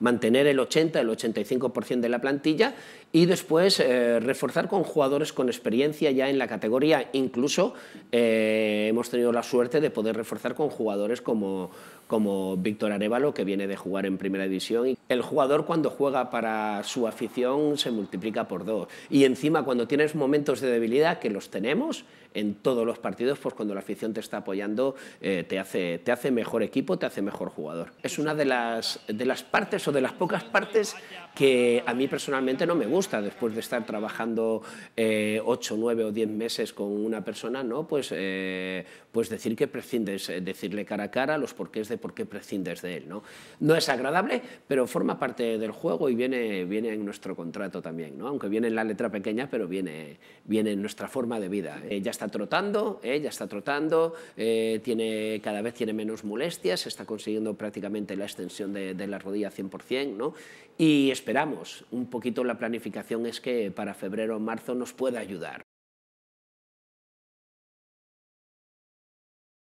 mantener el 80, el 85% de la plantilla y después eh, reforzar con jugadores con experiencia ya en la categoría. Incluso eh, hemos tenido la suerte de poder reforzar con jugadores como, como Víctor Arevalo, que viene de jugar en primera división. El jugador cuando juega para su afición se multiplica por dos. Y encima cuando tienes momentos de debilidad, que los tenemos, en todos los partidos, pues cuando la afición te está apoyando, eh, te, hace, te hace mejor equipo, te hace mejor jugador. Es una de las, de las partes o de las pocas partes que a mí personalmente no me gusta después de estar trabajando eh, ocho, 8, 9 o 10 meses con una persona, ¿no? pues, eh, pues decir que prescindes, decirle cara a cara los porqués de por qué prescindes de él. ¿no? no es agradable, pero forma parte del juego y viene, viene en nuestro contrato también, ¿no? aunque viene en la letra pequeña, pero viene, viene en nuestra forma de vida. ya está trotando, eh, ya está trotando, eh, tiene, cada vez tiene menos molestias, está consiguiendo prácticamente la extensión de, la rodilla 100%, ¿no? y esperamos, un poquito la planificación es que para febrero o marzo nos pueda ayudar.